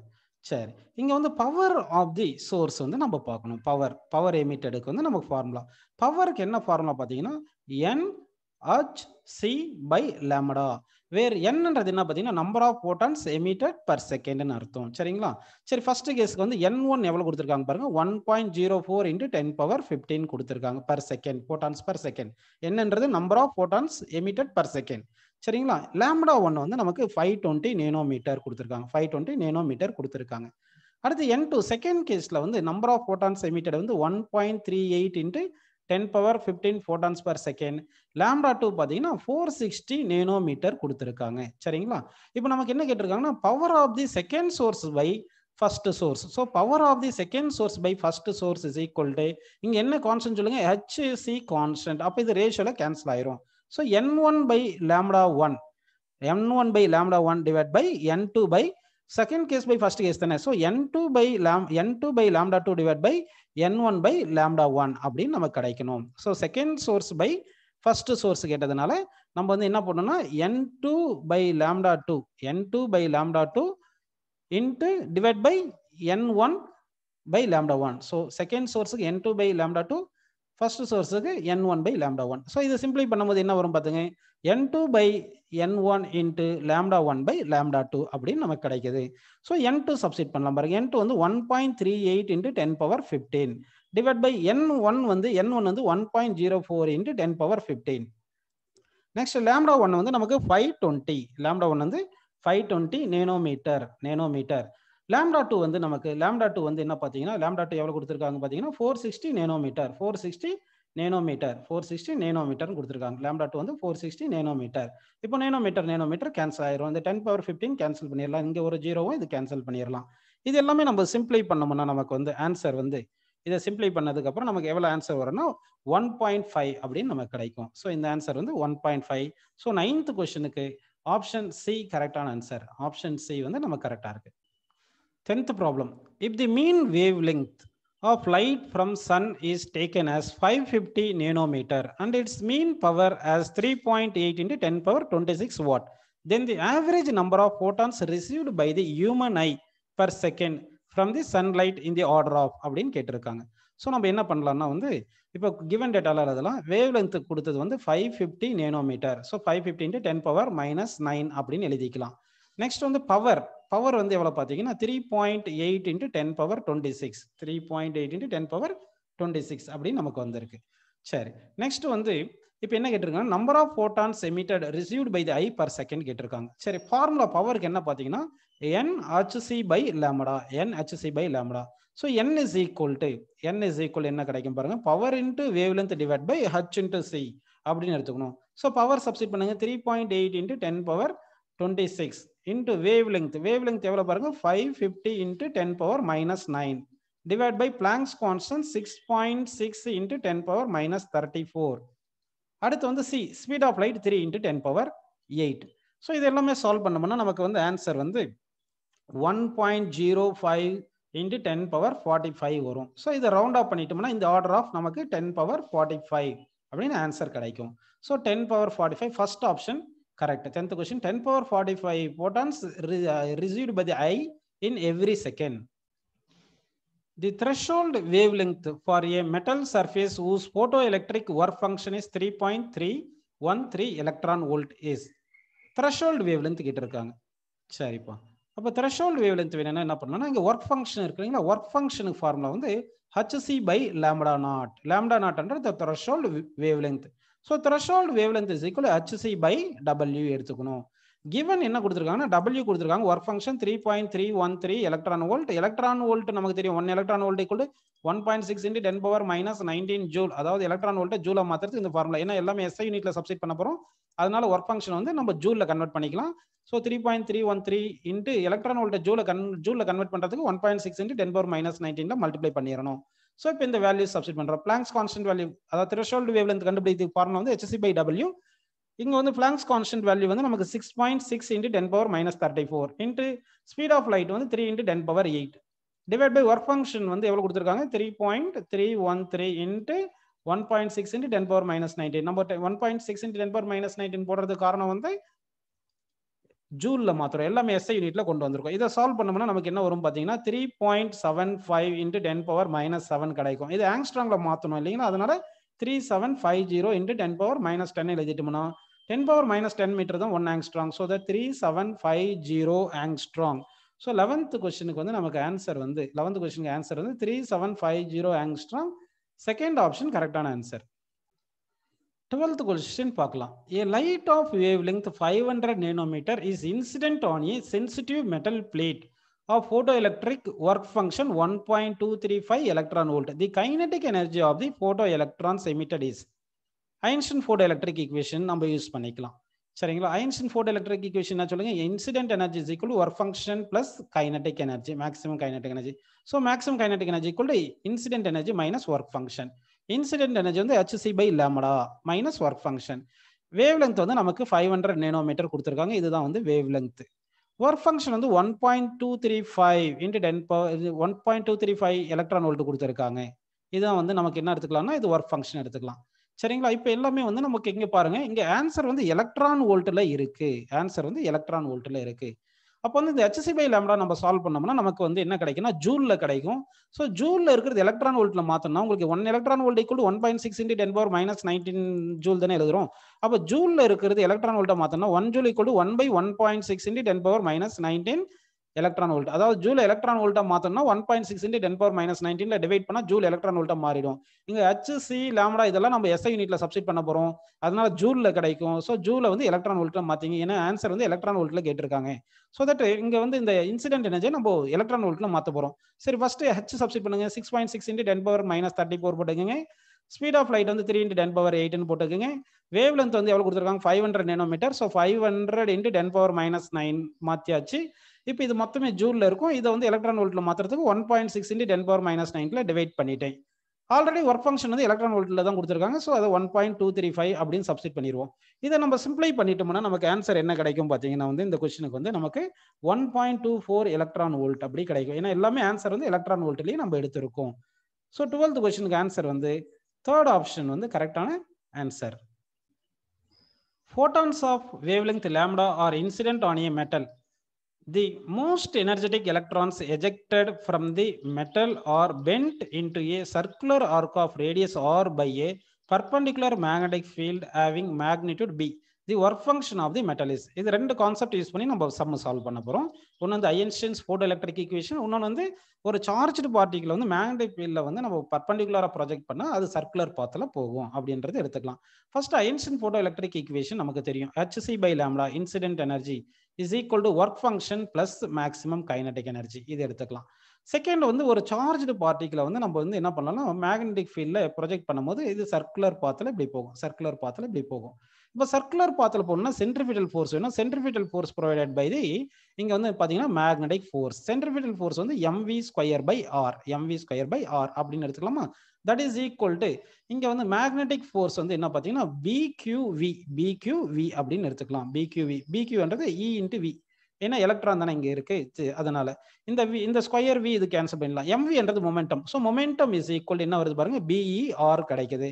சரி இங்க வந்து power of the source வந்து நம்ம பார்க்கணும் power power எமிட்டடுக்கு வந்து நமக்கு ஃபார்முலா பவருக்கு என்ன ஃபார்முலா பார்த்தீங்கன்னா n h c by lambda வேறு என்னன்றது என்ன பார்த்தீங்கன்னா number of photons emitted per செகண்ட்னு அர்த்தம் சரிங்களா சரி ஃபர்ஸ்ட் கேஸ்க்கு வந்து என் ஒன் எவ்வளோ கொடுத்துருக்காங்க பாருங்க one point zero four into ten power fifteen கொடுத்துருக்காங்க per second photons per second என்னன்றது number of photons emitted per second சரிங்களா lambda 1 வந்து நமக்கு ஃபைவ் டுவெண்ட்டி கொடுத்திருக்காங்க கொடுத்துருக்காங்க ஃபைவ் கொடுத்திருக்காங்க நேனோமீட்டர் கொடுத்துருக்காங்க அடுத்து என் டூ செகண்ட் கேஸில் வந்து நம்பர் ஆஃப் போட்டான்ஸ் எமிட்டட் வந்து one point three ten power fifteen photons per second lambda two பார்த்தீங்கன்னா ஃபோர் சிக்ஸ்டி நேனோ மீட்டர் கொடுத்துருக்காங்க சரிங்களா இப்போ நமக்கு என்ன கேட்டிருக்காங்கன்னா power of the second source by first source so power of the second source by first source is equal to இங்கே என்ன constant சொல்லுங்க ஹெச்சி கான்ஸ்டன்ட் அப்போ இது ரேஷியோவில் கேன்சல் ஆயிரும் so n one by lambda one n one by lambda one divide by n two by second case by first case தானே so n two by lam n two by lambda two divide by n one by lambda one அப்படின்னு நமக்கு கிடைக்கணும் so second source by first source கேட்டதுனால நம்ம வந்து என்ன பண்ணோம்னா n two by lambda two n two by lambda two into divide by n one by lambda one so second சோர்ஸுக்கு n two by lambda two first சோர்ஸுக்கு n one by lambda one so இதை சிம்பிளை பண்ணும்போது என்ன வரும் பார்த்துங்க n two by n one into lambda one by lambda two அப்படின்னு நமக்கு கிடைக்குது ஸோ என் டூ சப்சிட் பண்ணலாம் பாருங்க என் டூ வந்து one point three eight into ten power fifteen divide by n one வந்து என் ஒன் வந்து one point zero four into ten power fifteen next lambda one வந்து நமக்கு ஃபைவ் டுவெண்ட்டி லேம்டா ஒன் வந்து five twenty nanometre nanometre lambda two வந்து நமக்கு lambda two வந்து என்ன பார்த்தீங்கன்னா லேம்டா டூ எவ்வளோ கொடுத்துருக்காங்க பார்த்தீங்கன்னா four sixty nanometre four sixty nanometre four sixty நேனோமீட்டர்னு கொடுத்துருக்காங்க லேம்டா டூ வந்து ஃபோர் சிக்ஸ்டி நேனோமீட்டர் இப்போ நேனோமீட்டர் நேனோமீட்டர் கேன்சல் ஆயிரும் இந்த டென் பவர் ஃபிஃப்டின் கேன்சல் பண்ணிடலாம் இங்கே ஒரு ஜீரோவும் இது கேன்சல் பண்ணிடலாம் இது எல்லாமே நம்ம சிம்ப்ளை பண்ணோம்னா நமக்கு வந்து ஆன்சர் வந்து இதை சிம்ப்ளை பண்ணதுக்கப்புறம் நமக்கு எவ்வளோ ஆன்சர் வரும்னா ஒன் பாயிண்ட் ஃபைவ் அப்படின்னு நமக்கு கிடைக்கும் ஸோ இந்த ஆன்சர் வந்து one point five so ninth கொஷனுக்கு ஆப்ஷன் சி கரெக்டான ஆன்சர் ஆப்ஷன் சி வந்து நமக்கு கரெக்டாக இருக்குது Tenth problem. If the mean wavelength of light from sun is taken as 550 nanometer and its mean power as 3.8 into 10 power 26 watt, then the average number of photons received by the human eye per second from the sunlight in the order of அப்படின்னு கேட்டிருக்காங்க so நம்ம என்ன பண்ணலாம்னா வந்து இப்போ given டேட்டாவில் அதெல்லாம் wave length கொடுத்தது வந்து five fifty nanometre so five fifty ten power minus nine அப்படின்னு எழுதிக்கலாம் நெக்ஸ்ட் வந்து பவர் பவர் வந்து எவ்வளோ பார்த்தீங்கன்னா three point eight into ten power twenty six three point eight into ten power twenty six அப்படின்னு நமக்கு வந்திருக்கு சரி நெக்ஸ்ட் வந்து இப்போ என்ன கேட்டிருக்காங்க number of photons emitted received by the eye per second கேட்டிருக்காங்க சரி ஃபார்முலா பவருக்கு என்ன பார்த்தீங்கன்னா HC by lambda HC by lambda so N is equal to N is equal என்ன கிடைக்கும் பாருங்க power into wave length divide by H into C அப்படின்னு எடுத்துக்கணும் ஸோ பவர் சப்ஸ்டிட் பண்ணுங்க three point eight into ten power twenty six into wave length wave length எவ்வளோ பாருங்க five fifty into ten power minus nine divide by Planck's constant six point six into ten power minus thirty four அடுத்து வந்து C speed of light three into ten power eight so இது எல்லாமே solve பண்ணோம்னா நமக்கு வந்து answer வந்து one point zero five into ten power forty five வரும் so இதை ரவுண்ட் ஆஃப் பண்ணிட்டோம்னா இந்த ஆர்டர் ஆஃப் நமக்கு டென் பவர் ஃபார்ட்டி ஃபைவ் அப்படின்னு ஆன்சர் கிடைக்கும் so ten power forty five first option correct 10th question 10 power 45 photons re uh, received by the eye in every second the threshold wavelength for a metal surface whose photoelectric work function is 3.313 electron volt is threshold wavelength கேட்டிருக்காங்க சரிப்பா அப்போ threshold wavelength வேணும்னா என்ன பண்ணணும்னா இங்கே work function இருக்குங்களா work ஃபங்க்ஷனுக்கு formula வந்து HC by lambda not lambda நாட்ன்றது the threshold wavelength so threshold wave length is equal HC by W எடுத்துக்கணும் கிவன் என்ன கொடுத்துருக்காங்கன்னா டபிள்யூ கொடுத்துருக்காங்க work function three point three one three electron volt electron volt நமக்கு தெரியும் one electron volt equal one point six into ten power minus nineteen joule அதாவது electron வோல்ட்டை ஜூலை மாத்திரத்துக்கு இந்த ஃபார்முலா ஏன்னா எல்லாமே எஸ்ஐ யூனிட்ல சப்ஸ்ட் பண்ண போகிறோம் அதனால ஒர்க் ஃபங்க்ஷன் வந்து நம்ம ஜூலில் கன்வெர்ட் பண்ணிக்கலாம் so three point three one three into electron volt ஜூல கன் ஜூலில் கன்வெர்ட் பண்ணுறதுக்கு one point six into ten power minus நைன்டீனில் மல்டிப்ளை பண்ணிடணும் ஸோ இப்போ இந்த வேல்யூ சப்ஸ்டிட் பண்ணுறோம் பிளாங்ஸ் கான்ஸ்டன்ட் வேல்யூ அதாவது த்ரெஷோல்டு வேவ்லேருந்து லென்த் கண்டுபிடித்து ஃபார்முலா வந்து ஹெச்சி பை டபிள்யூ இங்கே வந்து பிளாங்ஸ் கான்ஸ்டன்ட் வேல்யூ வந்து நமக்கு six point six into ten power minus thirty four into speed of light வந்து three into ten power eight divide by work function வந்து எவ்வளோ கொடுத்துருக்காங்க three point three one three into one point six into ten power minus nineteen நம்ம one point six into ten power minus nineteen போடுறது காரணம் வந்து ஜூலில் மாத்திரம் எல்லாமே SI யூனிட்டில் கொண்டு வந்திருக்கோம் இதை சால்வ் பண்ணோம்னா நமக்கு என்ன வரும் பார்த்தீங்கன்னா three point seven five into ten power minus seven கிடைக்கும் இது ஆங்ஸ்ட்ராங்கில் மாற்றணும் இல்லைங்களா அதனால three seven five zero into ten power minus ten எழுதிட்டோம்னா ten power minus ten metre தான் one angstrom so the three seven five zero angstrom so eleventh கொஸ்டினுக்கு வந்து நமக்கு ஆன்சர் வந்து லெவன்த் கொஸ்டினுக்கு ஆன்சர் வந்து three seven five zero angstrom second option கரெக்டான answer twelfth question பார்க்கலாம் a light of wave length five hundred nanometre is incident on a sensitive metal plate of photo electric work function one point two three five electron volt the kinetic energy of the photo electrons emitted is Einstein photo electric equation நம்ம use பண்ணிக்கலாம் சரிங்களா Einstein photo electric equation என்ன சொல்லுங்க incident energy is equal work function plus kinetic energy maximum kinetic energy so maximum kinetic energy equal incident energy minus work function incident energy வந்து C by lambda minus work function wave length வந்து நமக்கு five hundred nanometre கொடுத்துருக்காங்க இதுதான் வந்து wave length work function வந்து one point two three five into ten power one point two three five electron volt கொடுத்துருக்காங்க இதுதான் வந்து நமக்கு என்ன எடுத்துக்கலாம்னா இது ஒர்க் ஃபங்க்ஷன் எடுத்துக்கலாம் சரிங்களா இப்போ எல்லாமே வந்து நமக்கு இங்கே பாருங்க இங்கே ஆன்சர் வந்து எலக்ட்ரான் வோல்ட்டில் இருக்கு ஆன்சர் வந்து எலக்ட்ரான் வோல்ட்டில் இருக்குது அப்போ வந்து இந்த ஹெச்சி பை லேம்டா நம்ம சால்வ் பண்ணோம்னா நமக்கு வந்து என்ன கிடைக்கும்னா ஜூலில் கிடைக்கும் ஸோ ஜூலில் இருக்கிறது எலக்ட்ரான் வோல்ட்ல மாற்றினா உங்களுக்கு one electron volt equal one point six into ten power minus nineteen joule தானே எழுதுறோம் அப்போ ஜூலில் இருக்கிறது எலக்ட்ரான் வோல்ட்டை மாற்றினா one joule equal one by one point six into ten power minus nineteen electron volt அதாவது ஜூல் எலக்ட்ரான் வோல்ட்டா மாத்தோம்னா one point six into ten power minus நைன்டீன்ல டிவைட் பண்ணா ஜூல் எலக்ட்ரான் வோல்ட்டா மாறிடும் இங்க ஹச் சி லாம்டா இதெல்லாம் நம்ம எஸ்ஐ யூனிட்ல சப்ஸ்டிட் பண்ண போறோம் அதனால ஜூல்ல கிடைக்கும் ஸோ ஜூல வந்து எலக்ட்ரான் வோல்ட்ல மாத்தீங்க ஏன்னா ஆன்சர் வந்து எலக்ட்ரான் வோல்ட்ல கேட்டிருக்காங்க ஸோ தட் இங்க வந்து இந்த இன்சிடென்ட் எனர்ஜி நம்ம எலக்ட்ரான் வோல்ட்ல மாத்த போறோம் சரி ஃபர்ஸ்ட் ஹச் சப்ஸ்டிட் பண்ணுங்க six point six into ten power minus thirty four போட்டுக்கங்க ஸ்பீட் ஆஃப் லைட் வந்து த்ரீ இன்ட்டு டென் பவர் எயிட்னு போட்டுக்கோங்க வேவ் லென்த் வந்து எவ்வளோ கொடுத்துருக்காங்க five hundred nanometre so five hundred into ten power minus nine மாற்றியாச்சு இப்போ இது மொத்தமே ஜூலில் இருக்கும் இதை வந்து எலக்ட்ரான் வோல்ட்டில் மாற்றுறதுக்கு one point six into ten power minus நைனில் டிவைட் பண்ணிட்டேன் ஆல்ரெடி ஒர்க் ஃபங்க்ஷன் வந்து எலக்ட்ரான் வோல்ட்டில் தான் கொடுத்துருக்காங்க ஸோ அதை one point two three five அப்படின்னு சப்ஸ்டிட் பண்ணிடுவோம் இதை நம்ம சிம்பிளை பண்ணிட்டோம்னா நமக்கு ஆன்சர் என்ன கிடைக்கும் பார்த்தீங்கன்னா வந்து இந்த கொஸ்டினுக்கு வந்து நமக்கு one point two four electron volt அப்படி கிடைக்கும் ஏன்னா எல்லாமே ஆன்சர் வந்து எலக்ட்ரான் வோல்ட்லேயே நம்ம எடுத்திருக்கோம் ஸோ டுவெல்த் கொஸ்டினுக்கு ஆன்சர் வந்து தேர்ட் ஆப்ஷன் வந்து கரெக்டான answer photons of wavelength lambda are incident on a metal the most energetic electrons ejected from the metal are bent into a circular arc of radius r by a perpendicular magnetic field having magnitude b the work function of the metal is இது ரெண்டு concept use பண்ணி நம்ம சம்ம solve பண்ண போகிறோம் ஒன்று வந்து ஐன்ஸ்டன்ஸ் photo electric equation இன்னொன்று வந்து ஒரு சார்ஜ்டு பார்ட்டிக்கில் வந்து மேக்னடிக் ஃபீல்டில் வந்து நம்ம பர்பண்டிகுலராக ப்ரொஜெக்ட் பண்ணால் அது சர்க்குலர் பாத்தில் போகும் அப்படின்றது எடுத்துக்கலாம் first Einstein photo electric equation நமக்கு தெரியும் HC by lambda incident energy is equal to work function plus maximum kinetic energy இது எடுத்துக்கலாம் செகண்ட் வந்து ஒரு சார்ஜ்டு பார்ட்டிக்கில் வந்து நம்ம வந்து என்ன பண்ணலாம் மேக்னெட்டிக் ஃபீல்டில் ப்ரொஜெக்ட் பண்ணும்போது இது சர்க்குலர் பாத்தில் இப்படி போகும் சர்க்குலர் பாத்தில் இப்படி போகும் இப்போ சர்க்குலர் பாத்தில் போகணும்னா சென்ட்ரிஃபிடல் ஃபோர்ஸ் வேணும் centripetal force provided by the இங்கே வந்து பார்த்தீங்கன்னா மேக்னடிக் ஃபோர்ஸ் சென்ட்ரிஃபிடல் ஃபோர்ஸ் வந்து MV square by R MV square by R அப்படின்னு எடுத்துக்கலாமா தட் இஸ் ஈக்குவல் டு இங்கே வந்து மேக்னெட்டிக் ஃபோர்ஸ் வந்து என்ன பார்த்தீங்கன்னா பிக்யூவி பிக்யூவி அப்படின்னு எடுத்துக்கலாம் பிக்யூவி பிக்யூன்றது இ இன்ட்டு வி ஏன்னா எலக்ட்ரான் தானே இங்கே இருக்குது அதனால இந்த வி இந்த ஸ்கொயர் வி இது கேன்சல் பண்ணிடலாம் எம்வின்றது momentum so momentum is equal என்ன வருது பாருங்கள் பிஇஆர் e கிடைக்குது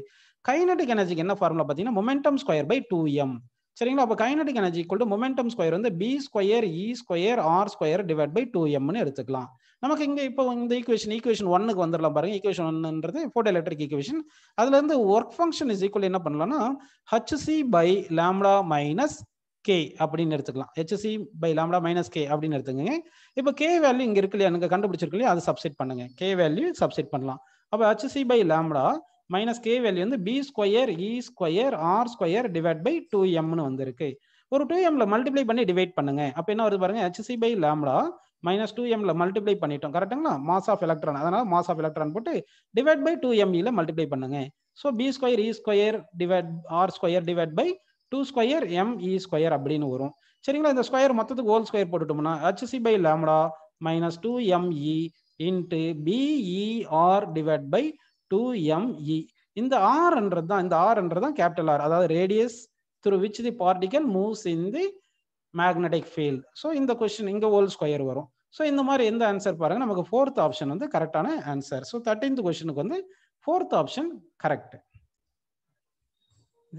கைனடிக் எனர்ஜிக்கு என்ன ஃபார்முலா பார்த்தீங்கன்னா momentum square by two M சரிங்களா அப்போ கைனடிக் எனர்ஜி கொண்டு மொமெண்டம் ஸ்கொயர் வந்து B square E square R square divide by two எம்னு எடுத்துக்கலாம் நமக்கு இங்கே இப்போ இந்த ஈக்குவேஷன் ஈக்குவேஷன் ஒன்னுக்கு வந்துடலாம் பாருங்க ஈக்குவேஷன் ஒன்னுன்றது ஃபோட்டோ எலக்ட்ரிக் ஈக்குவேஷன் அதுலேருந்து ஒர்க் ஃபங்க்ஷன் இஸ் ஈக்குவல் என்ன பண்ணலாம்னா HC by lambda minus K அப்படின்னு எடுத்துக்கலாம் HC by lambda minus K அப்படின்னு எடுத்துக்கோங்க இப்போ கே வேல்யூ இங்கே இருக்கு இல்லையா எனக்கு கண்டுபிடிச்சிருக்கு இல்லையா அது சப்செட் பண்ணுங்க கே வேல்யூ சப்செட் பண்ணலாம் அப்போ C by lambda minus K value வந்து B square E square R square divide by two எம்னு வந்திருக்கு ஒரு டூ எம்ல மல்டிப்ளை பண்ணி டிவைட் பண்ணுங்க அப்போ என்ன வருது பாருங்க HC by lambda minus two எம்ல மல்டிப்ளை பண்ணிட்டோம் கரெக்டுங்களா மாஸ் ஆஃப் எலக்ட்ரான் அதனால மாஸ் ஆஃப் எலக்ட்ரான் போட்டு டிவைட் பை டூ எம்இல மல்டிப்ளை பண்ணுங்க so B square E square divide R square divide by two square ME square அப்படின்னு வரும் சரிங்களா இந்த ஸ்கொயர் மொத்தத்துக்கு ஹோல் ஸ்கொயர் போட்டுட்டோம்னா HC by lambda minus two ME into BER divide by two ME e. இந்த ஆர்ன்றது தான் இந்த ஆர்ன்றது தான் கேபிட்டல் ஆர் அதாவது radius through which the particle moves in the magnetic field so இந்த கொஸ்டின் இங்கே ஹோல் ஸ்கொயர் வரும் ஸோ இந்த மாதிரி எந்த ஆன்சர் பாருங்கள் நமக்கு ஃபோர்த் ஆப்ஷன் வந்து கரெக்டான ஆன்சர் ஸோ தேர்ட்டீன்த் கொஸ்டினுக்கு வந்து fourth option correct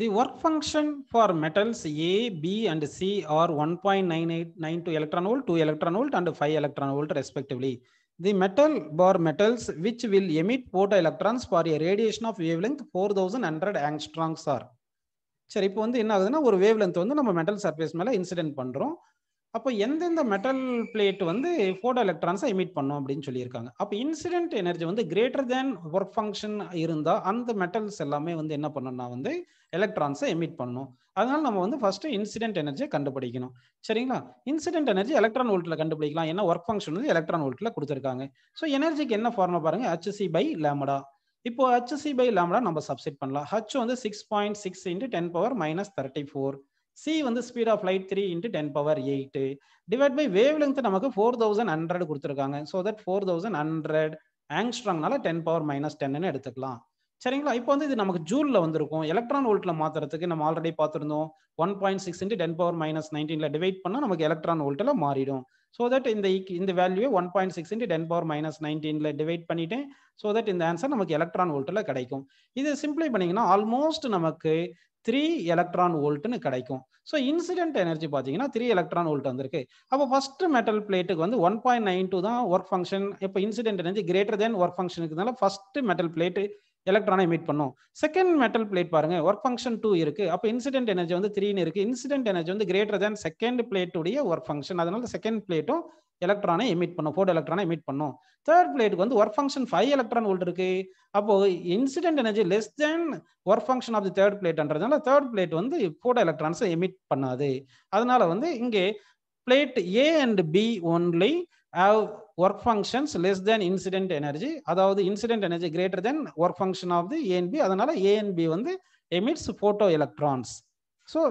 the work function for metals A B and C are one point nine eight nine two electron volt two electron volt and five electron volt respectively The metal bar metals which will emit photoelectrons for a radiation of wavelength 4100 angstroms are. சரி இப்போ வந்து என்ன ஆகுதுன்னா ஒரு wave length வந்து நம்ம metal surface மேலே incident பண்ணுறோம் அப்போ எந்தெந்த மெட்டல் பிளேட் வந்து ஃபோட்டோ எலக்ட்ரான்ஸை எமிட் பண்ணும் அப்படின்னு சொல்லியிருக்காங்க அப்போ இன்சிடென்ட் எனர்ஜி வந்து கிரேட்டர் தேன் ஒர்க் ஃபங்க்ஷன் இருந்தால் அந்த மெட்டல்ஸ் எல்லாமே வந்து என்ன பண்ணணும்னா வந்து எலக்ட்ரான்ஸை எமிட் பண்ணும் அதனால நம்ம வந்து ஃபர்ஸ்ட் இன்சிடென்ட் எனர்ஜியை கண்டுபிடிக்கணும் சரிங்களா இன்சிடென்ட் எனர்ஜி எலக்ட்ரான் வோல்ட்ல கண்டுபிடிக்கலாம் ஏன்னா ஒர்க் ஃபங்க்ஷன் வந்து எலக்ட்ரான் வோல்ட்ல கொடுத்துருக்காங்க ஸோ எனர்ஜிக்கு என்ன ஃபார்முலா பாருங்க ஹச்சி பை லேமடா இப்போ ஹச்சி பை லேமடா நம்ம சப்ஸ்டிட் பண்ணலாம் ஹச் வந்து six point six into ten power minus thirty four C வந்து speed of light three into ten power eight divide by wave length நமக்கு four thousand hundred கொடுத்துருக்காங்க so that four thousand hundred ஆங்ஸ்ட்ராங்னால ten power minus டென்னு எடுத்துக்கலாம் சரிங்களா இப்போ வந்து இது நமக்கு ஜூலில் வந்திருக்கும் எலக்ட்ரான் வோல்ட்டில் மாற்றுறதுக்கு நம்ம ஆல்ரெடி பார்த்துருந்தோம் one point six into ten power minus நைன்டீனில் டிவைட் பண்ணால் நமக்கு எலக்ட்ரான் வோல்ட்டில் மாறிடும் ஸோ தட் இந்த இந்த value one point six into ten power minus நைன்டீனில் டிவைட் பண்ணிட்டேன் ஸோ தட் இந்த ஆன்சர் நமக்கு எலக்ட்ரான் வோல்ட்டில் கிடைக்கும் இது சிம்பிளை பண்ணிங்கன்னா ஆல்மோஸ்ட் நமக்கு த்ரீ எலக்ட்ரான் வோல்ட்டுன்னு கிடைக்கும் ஸோ இன்சிடென்ட் எனர்ஜி பார்த்தீங்கன்னா த்ரீ எலக்ட்ரான் வோல்ட் வந்திருக்கு அப்போ ஃபர்ஸ்ட் மெட்டல் பிளேட்டுக்கு வந்து ஒன் பாயிண்ட் நைன் டூ தான் ஒர்க் ஃபங்க்ஷன் இப்போ incident energy greater than work ஃபங்க்ஷனுக்குனால ஃபர்ஸ்ட் மெட்டல் பிளேட்டு எலக்ட்ரானை மீட் பண்ணும் செகண்ட் மெட்டல் பிளேட் பாருங்க ஒர்க் ஃபங்க்ஷன் டூ இருக்கு அப்போ இன்சிடென்ட் எனர்ஜி வந்து த்ரீன்னு இருக்கு இன்சிடென்ட் எனர்ஜி வந்து கிரேட்டர் தேன் செகண்ட் பிளேட்டுடைய ஒர்க் ஃபங்க்ஷன் அதனால செகண்ட் பிளேட்டும் எலக்ட்ரானை எமிட் பண்ணும் ஃபோர்ட் எலக்ட்ரானை எமிட் பண்ணும் தேர்ட் பிளேட்டுக்கு வந்து work function five electron volt இருக்கு அப்போ incident energy less than work function of the third பிளேட்ன்றதுனால தேர்ட் பிளேட் வந்து ஃபோட்டோ எலக்ட்ரான்ஸை எமிட் பண்ணாது அதனால வந்து இங்கே plate A and B only have work functions less than incident energy அதாவது incident energy greater than work function of the A and B அதனால A and B வந்து emits photo electrons so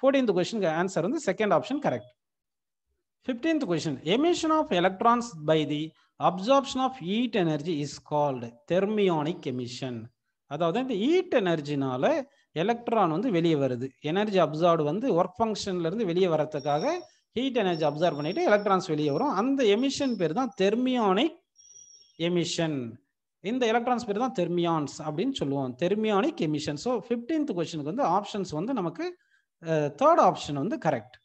fourteenth கொஸ்டினுக்கு ஆன்சர் வந்து second option correct fifteenth question emission of electrons by the absorption of heat energy is called thermionic emission அதாவது இந்த heat எனர்ஜினால electron வந்து வெளியே வருது எனர்ஜி அப்சார்டு வந்து ஒர்க் ஃபங்க்ஷன்லேருந்து வெளியே வர்றதுக்காக ஹீட் எனர்ஜி அப்சர்வ் பண்ணிட்டு எலக்ட்ரான்ஸ் வெளியே வரும் அந்த எமிஷன் பேர் தான் தெர்மியானிக் எமிஷன் இந்த எலக்ட்ரான்ஸ் பேர் தான் தெர்மியான்ஸ் அப்படின்னு சொல்லுவோம் தெர்மியானிக் எமிஷன் ஸோ ஃபிஃப்டீன்த் கொஸ்டினுக்கு வந்து ஆப்ஷன்ஸ் வந்து நமக்கு தேர்ட் ஆப்ஷன் வந்து கரெக்ட்